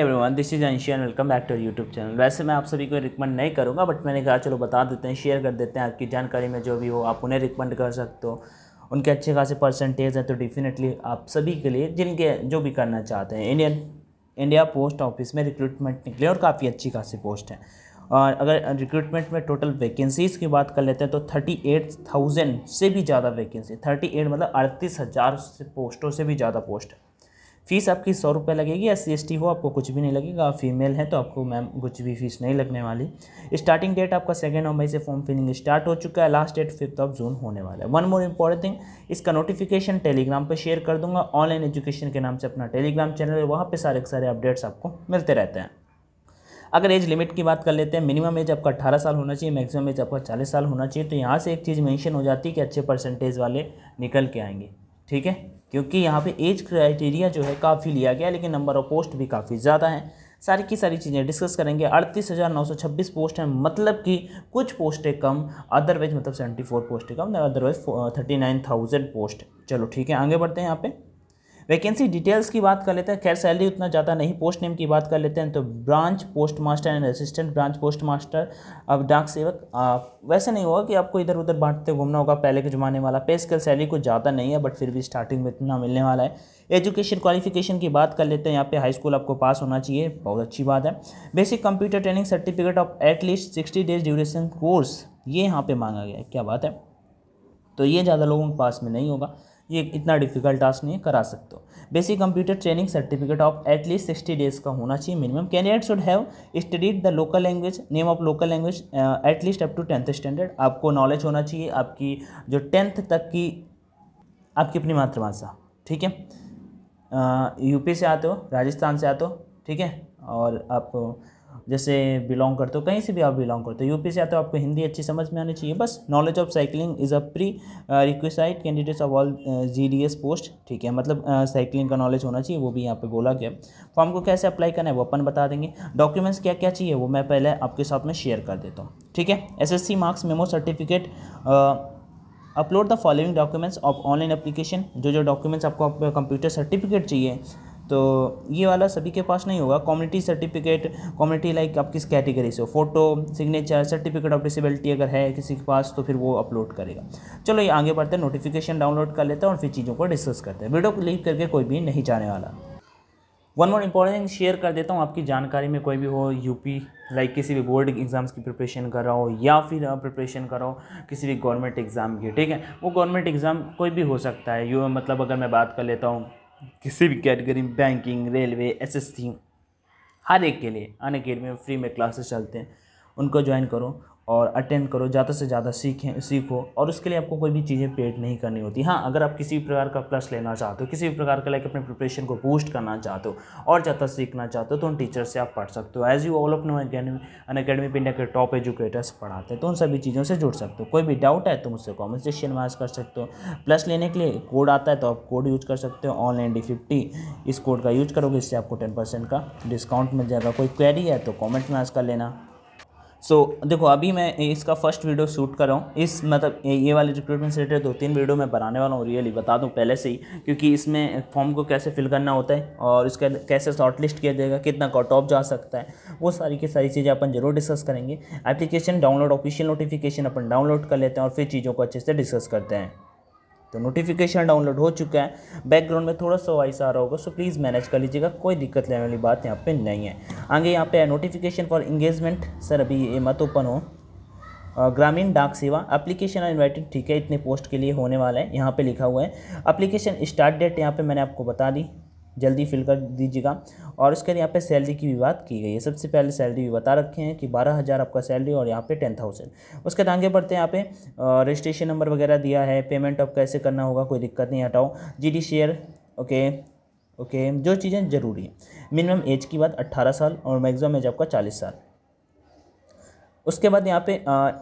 everyone this is अंशियन welcome back to YouTube channel वैसे मैं आप सभी को रिकमेंड नहीं करूँगा बट मैंने कहा चलो बता देते हैं शेयर कर देते हैं आपकी जानकारी में जो भी हो आप उन्हें रिकमेंड कर सकते हो उनके अच्छे खासे परसेंटेज हैं तो डेफिनेटली आप सभी के लिए जिनके जो भी करना चाहते हैं इंडियन इंडिया पोस्ट ऑफिस में रिक्रूटमेंट निकले और काफ़ी अच्छी खासी पोस्ट है और अगर रिक्रूटमेंट में टोटल वैकेंसीज़ की बात कर लेते हैं तो थर्टी एट थाउजेंड से भी ज़्यादा वैकेंसी थर्टी एट मतलब अड़तीस हज़ार से पोस्टों से भी ज़्यादा पोस्ट है फ़ीस आपकी सौ रुपये लगेगी एस सी हो आपको कुछ भी नहीं लगेगा आप फीमेल हैं तो आपको मैम कुछ भी फीस नहीं लगने वाली स्टार्टिंग डेट आपका सेकेंड और मई से फॉर्म फिलिंग स्टार्ट हो चुका है last date fifth of June होने वाला है वन मोर इम्पॉर्टेंट थिंग इसका नोटिफिकेशन टेलीग्राम पर शेयर कर दूंगा ऑनलाइन एजुकेशन के नाम से अपना टेलीग्राम चैनल है वहाँ पर सारे सारे अपडेट्स आपको मिलते रहते हैं अगर एज लिमिट की बात कर लेते हैं मिनिमम एज आपका अठारह साल होना चाहिए मैक्सिमम एज आपका चालीस साल होना चाहिए तो यहाँ से एक चीज़ मेंशन हो जाती है कि अच्छे परसेंटेज वाले निकल के आएंगे ठीक है क्योंकि यहाँ पे एज क्राइटेरिया जो है काफ़ी लिया गया लेकिन नंबर ऑफ पोस्ट भी काफ़ी ज़्यादा है सारी की सारी चीज़ें डिस्कस करेंगे अड़तीस हज़ार नौ सौ छब्बीस पोस्ट हैं मतलब कि कुछ पोस्टें कम अदरवाइज मतलब सेवेंटी फोर पोस्टें कम otherwise thirty nine thousand post चलो ठीक है आगे बढ़ते हैं यहाँ पे वैकेंसी डिटेल्स की बात कर लेते हैं खैर सैलरी उतना ज़्यादा नहीं पोस्ट नेम की बात कर लेते हैं तो branch post master and assistant branch post master अब डाक सेवक वैसे नहीं होगा कि आपको इधर उधर बांटते घूमना होगा पहले के ज़माने वाला पे स्केल सैलरी कुछ ज़्यादा नहीं है बट फिर भी स्टार्टिंग में इतना मिलने वाला है एजुकेशन क्वालिफिकेशन की बात कर लेते हैं यहाँ पे हाई स्कूल आपको पास होना चाहिए बहुत अच्छी बात है basic computer training certificate of at least sixty days duration course ये यहाँ पे मांगा गया है क्या बात है तो ये ज़्यादा लोगों के पास में नहीं होगा ये इतना डिफिकल्ट टास्क नहीं करा सकते हो basic computer training certificate of at least sixty days का होना चाहिए minimum candidate should have studied the local language name of local language at least up to tenth standard आपको नॉलेज होना चाहिए आपकी जो टेंथ तक की आपकी अपनी मातृभाषा ठीक है यूपी uh, से आते हो राजस्थान से आते हो ठीक है और आप जैसे बिलोंग करते हो कहीं से भी आप बिलोंग करते हो यूपी से आते हो आपको हिंदी अच्छी समझ में आनी चाहिए बस knowledge of cycling is a pre request candidates of all G D S post ठीक है मतलब साइकिलिंग uh, का नॉलेज होना चाहिए वो भी यहाँ पे बोला गया फॉर्म तो को कैसे अप्लाई करना है वो अपन बता देंगे डॉक्यूमेंट्स क्या क्या चाहिए वो मैं पहले आपके साथ में शेयर कर देता हूँ ठीक है S S C marks memo certificate upload the following documents of online application जो जो डॉक्यूमेंट्स आपको कंप्यूटर सर्टिफिकेट चाहिए तो ये वाला सभी के पास नहीं होगा कम्युनिटी सर्टिफिकेट कम्युनिटी लाइक आप किस कैटेगरी से हो photo signature certificate of disability अगर है किसी के पास तो फिर वो अपलोड करेगा चलो ये आगे बढ़ते हैं नोटिफिकेशन डाउनलोड कर लेते हैं और फिर चीज़ों को डिस्कस करते हैं वीडियो को करके कोई भी नहीं जाने वाला one more important thing share कर देता हूँ आपकी जानकारी में कोई भी हो यूपी लाइक किसी भी बोर्ड एग्ज़ाम्स की प्रिपरेशन कर रहा हो या फिर आप प्रिपरेशन कर रहा हो किसी भी गवर्नमेंट एग्ज़ाम की ठीक है वो गवर्नमेंट एग्ज़ाम कोई भी हो सकता है यू मतलब अगर मैं बात कर लेता हूँ किसी भी कैटेगरी में बैंकिंग रेलवे एस हर एक के लिए अन अकेडमी में फ्री में क्लासेस चलते हैं उनको ज्वाइन करो और अटेंड करो ज़्यादा से ज़्यादा सीखें सीखो और उसके लिए आपको कोई भी चीज़ें पेड नहीं करनी होती हाँ अगर आप किसी भी प्रकार का प्लस लेना चाहते हो किसी भी प्रकार का लाइक अपने प्रिपरेशन को बूस्ट करना चाहते हो और ज़्यादा सीखना चाहते हो तो उन टीचर से आप पढ़ सकते हो एज यू ऑल अपने अकेडमी अन अकेडमी इंडिया के टॉप एजुकेटर्स पढ़ाते हैं तो उन सभी चीज़ों से जुड़ सकते हो कोई भी डाउट है तो मुझसे कॉमेंट सेक्शन में आज कर सकते हो प्लस लेने के लिए कोड आता है तो आप कोड यूज कर सकते हो ऑनलाइन डी फिफ्टी इस कोड का यूज करोगे इससे आपको टेन परसेंट का डिस्काउंट मिल जाएगा कोई क्वेरी है तो कॉमेंट में आज कर लेना सो so, देखो अभी मैं इसका फर्स्ट वीडियो शूट कर रहा हूँ इस मतलब ये वाली रिक्रूटमेंट से रिलेटेड दो तीन वीडियो मैं बनाने वाला हूँ रियली बता दूँ पहले से ही क्योंकि इसमें फॉर्म को कैसे फिल करना होता है और इसका कैसे शॉर्ट लिस्ट किया जाएगा कितना कॉट ऑफ जा सकता है वो सारी की सारी चीज़ें अपन जरूर डिस्कस करेंगे एप्लीकेशन डाउनलोड ऑफिशियल नोटिफिकेशन अपन डाउनलोड कर लेते हैं और फिर चीज़ों को अच्छे से डिस्कस करते हैं तो नोटिफिकेशन डाउनलोड हो चुका है बैकग्राउंड में थोड़ा सा वॉइस आ रहा होगा सो प्लीज़ मैनेज कर लीजिएगा कोई दिक्कत लेने वाली बात यहाँ पे नहीं है आगे यहाँ पे नोटिफिकेशन फॉर इंगेजमेंट सर अभी ये मत ओपन हो ग्रामीण डाक सेवा एप्लीकेशन आर इन्वाइटेड ठीक है इतने पोस्ट के लिए होने वाला है यहाँ पे लिखा हुआ है एप्लीकेशन स्टार्ट डेट यहाँ पे मैंने आपको बता दी जल्दी फिल कर दीजिएगा और इसके लिए यहाँ पे सैलरी की भी बात की गई है सबसे पहले सैलरी भी बता रखे हैं कि बारह हज़ार आपका सैलरी और यहाँ पे टेन थाउजेंड उसके आगे बढ़ते हैं यहाँ पे रजिस्ट्रेशन नंबर वगैरह दिया है पेमेंट आप कैसे करना होगा कोई दिक्कत नहीं हटाओ जी शेयर ओके ओके जो चीज़ें ज़रूरी हैं मिनिमम एज की बात अट्ठारह साल और मैगजिम एज आपका चालीस साल उसके बाद यहाँ पे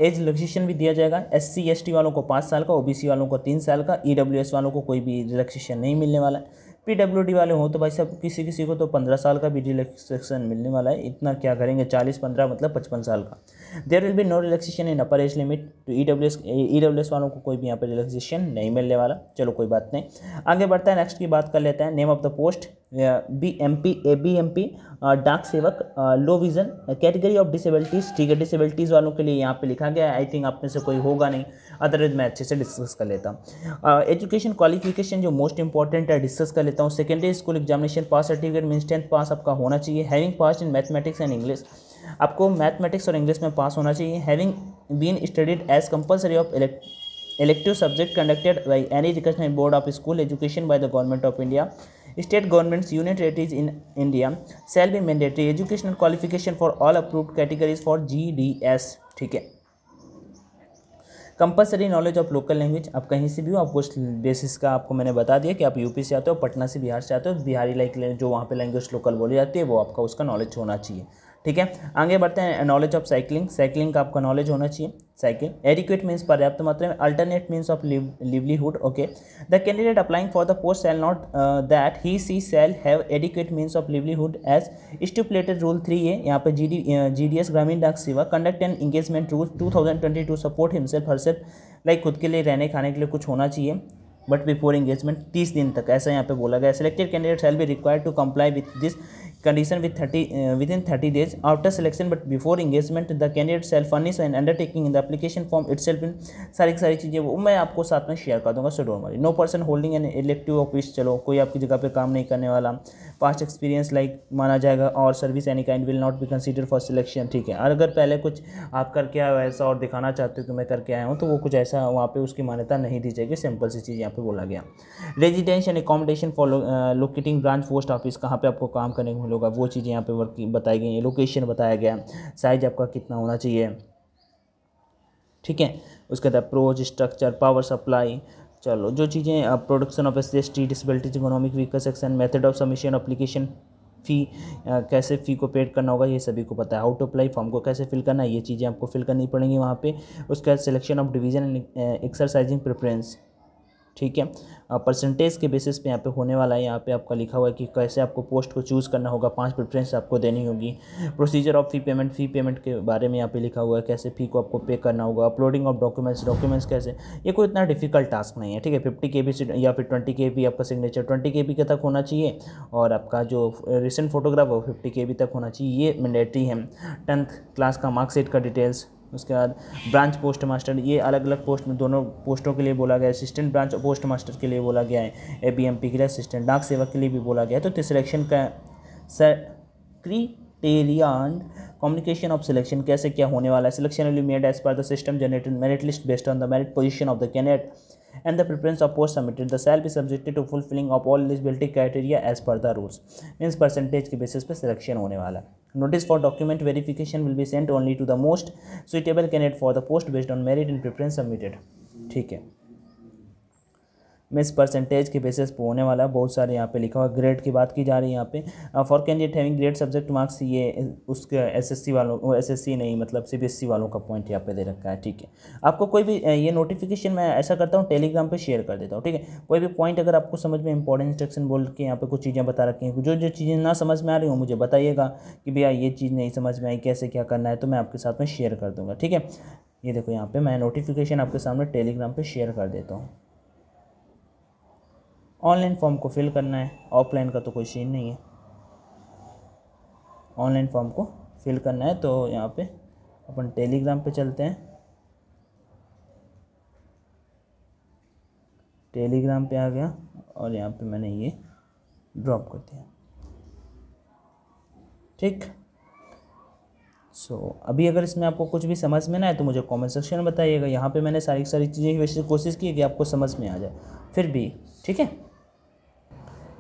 एज रिलैक्सेशन भी दिया जाएगा एस सी वालों को पाँच साल का ओबीसी वालों को तीन साल का ईडब्ल्यूएस e वालों को कोई भी रिलैक्सेशन नहीं मिलने वाला है पीडब्ल्यूडी वाले हों तो भाई सब किसी किसी को तो पंद्रह साल का भी रिलैक्सेशन मिलने वाला है इतना क्या करेंगे चालीस पंद्रह मतलब पचपन साल का there will be no relaxation in upper age limit to E W S E W S वालों को कोई भी यहाँ पर रिलैक्सेशन नहीं मिलने वाला चलो कोई बात नहीं आगे बढ़ता है नेक्स्ट की बात कर लेते हैं name of the post B M P A B M P डाक सेवक low vision category of disabilities ठीक है डिसेबिलिटीज़ वालों के लिए यहाँ पे लिखा गया है आई थिंक आप में से कोई होगा नहीं अदरवाइज मैं अच्छे से डिस्कस कर लेता हूँ एजुकेशन क्वालिफिकेशन जो मोस्ट इंपॉर्टेंट है डिस्कस कर लेता हूँ secondary school examination pass certificate mean tenth pass आपका होना चाहिए having pass in mathematics and English आपको मैथमेटिक्स और इंग्लिश में पास होना चाहिए having been studied as compulsory of elective subject conducted by any education board of school education by the government of India state governments unitaries in India shall be mandatory educational qualification for all approved categories for gds ठीक है compulsory knowledge of local language आप कहीं से भी हो आपको basis का आपको मैंने बता दिया कि आप यूपी से आते हो पटना से बिहार से आते हो बिहारी लाइक जो वहाँ पे लैंग्वेज लोकल बोली जाती है वो आपका उसका नॉलेज होना चाहिए ठीक है आगे बढ़ते हैं नॉलेज ऑफ साइकिलिंग साइकिलिंग का आपका नॉलेज होना चाहिए साइकिल एडिक्यूट मीन्स पर्याप्त मात्रा में alternate means of livelihood okay the candidate applying for the post shall not that he she shall have adequate means of livelihood as stipulated rule three A यहाँ पर G D ग्रामीण डाक सेवा conduct and engagement rule two thousand twenty two support himself herself like खुद के लिए रहने खाने के लिए कुछ होना चाहिए बट बिफोर एंगेजमेंट तीस दिन तक ऐसा यहाँ पे बोला गया selected candidate help be required to comply with this condition with thirty within thirty days after selection but before engagement the candidate self furnish and undertaking in the application form itself in सारी सारी चीज़ें वो मैं आपको साथ में share कर दूंगा so don't worry no person holding an elective office चलो कोई आपकी जगह पर काम नहीं करने वाला पास्ट एक्सपीरियंस लाइक माना जाएगा और service any kind will not be consider for selection ठीक है और अगर पहले कुछ आप करके आए ऐसा और दिखाना चाहते हो कि मैं करके आया हूँ तो वो कुछ ऐसा वहाँ पर उसकी मान्यता नहीं दी जाएगी सिंपल सी चीज़ यहाँ पे बोला गया residence and accommodation for locating branch post office कहाँ पर आपको काम करने को लोग का वो चीज़ें यहाँ पे वर्क बताई गई हैं लोकेशन बताया गया है साइज आपका कितना होना चाहिए ठीक है उसके बाद अप्रोच स्ट्रक्चर पावर सप्लाई चलो जो चीज़ें production of S T disabilities economic weaker section method of submission application fee कैसे फ़ी को पेड करना होगा ये सभी को पता है आउट अप्लाई फॉर्म को कैसे फिल करना है ये चीज़ें आपको फिल करनी पड़ेंगी वहाँ पे उसके बाद selection of division and exercising preference ठीक है परसेंटेज के बेसिस पे यहाँ पे होने वाला है यहाँ पे आपका लिखा हुआ है कि कैसे आपको पोस्ट को चूज़ करना होगा पांच प्रेफरेंस आपको देनी होगी procedure of fee payment fee payment के बारे में यहाँ पे लिखा हुआ है कैसे फ़ी को आपको पे करना होगा अपलोडिंग ऑफ डॉक्यूमेंट्स डॉक्यूमेंट्स कैसे ये कोई इतना डिफिकल्ट टास्क नहीं है ठीक है फिफ्टी के बी या फिर ट्वेंटी के बी आपका सिग्नेचर ट्वेंटी के बी के तक होना चाहिए और आपका जो रिसेंट फोटोग्राफ है वो फिफ्टी के बी तक होना चाहिए ये मैंडेटरी है टेंथ क्लास का मार्क्सिट का डिटेल्स उसके बाद ब्रांच पोस्ट मास्टर ये अलग अलग पोस्ट में दोनों पोस्टों के लिए बोला गया असिस्टेंट ब्रांच पोस्ट मास्टर के लिए बोला गया है ए बी एम पी के लिए असिस्टेंट डाक सेवक के लिए भी बोला गया है तो तो सिलेक्शन का सक्री कम्युनिकेशन ऑफ सिलेक्शन कैसे क्या होने वाला है selection made as per the system generated merit list based on the merit position of the candidate and the preference of post submitted the shall be subjected to fulfilling of all eligibility criteria as per the rules means percentage के basis पे selection होने वाला है notice for document verification will be sent only to the most suitable candidate for the post based on merit and preference submitted ठीक है miss percentage के basis पर होने वाला है बहुत सारे यहाँ पे लिखा हुआ ग्रेड की बात की जा रही है यहाँ पे for candidate having grade subject marks ये उसके एसएससी वालों एसएससी नहीं मतलब सीबीएसई वालों का पॉइंट यहाँ पे दे रखा है ठीक है आपको कोई भी uh, ये नोटिफिकेशन मैं ऐसा करता हूँ टेलीग्राम पर शेयर कर देता हूँ ठीक है कोई भी पॉइंट अगर आपको समझ में इंपॉर्टेंट इंस्ट्रक्शन बोल के यहाँ पर कुछ चीज़ें बता रखी हैं जो जो चीज़ें ना समझ में आ रही हो मुझे बताइएगा कि भैया ये चीज़ नहीं समझ में आई कैसे क्या करना है तो मैं आपके साथ में शेयर कर दूँगा ठीक है ये देखो यहाँ पे मैं नोटिफिकेशन आपके सामने टेलीग्राम पे शेयर कर देता हूँ ऑनलाइन फॉर्म को फिल करना है ऑफलाइन का तो कोई सीन नहीं है ऑनलाइन फॉर्म को फिल करना है तो यहाँ पे अपन टेलीग्राम पे चलते हैं टेलीग्राम पे आ गया और यहाँ पे मैंने ये ड्रॉप कर दिया ठीक सो so, अभी अगर इसमें आपको कुछ भी समझ में ना आए तो मुझे कमेंट सेक्शन में बताइएगा यहाँ पे मैंने सारी सारी चीज़ें वैसे कोशिश की कि आपको समझ में आ जाए फिर भी ठीक है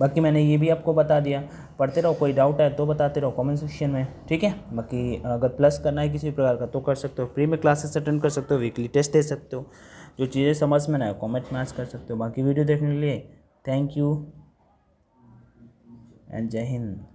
बाकी मैंने ये भी आपको बता दिया पढ़ते रहो कोई डाउट है तो बताते रहो कमेंट सेक्शन में ठीक है बाकी अगर प्लस करना है किसी भी प्रकार का तो कर सकते हो फ्री में क्लासेस अटेंड कर सकते हो वीकली टेस्ट दे सकते हो जो चीज़ें समझ में ना आए कॉमेंट में कर सकते हो बाकी वीडियो देखने के लिए थैंक यू एंड जय हिंद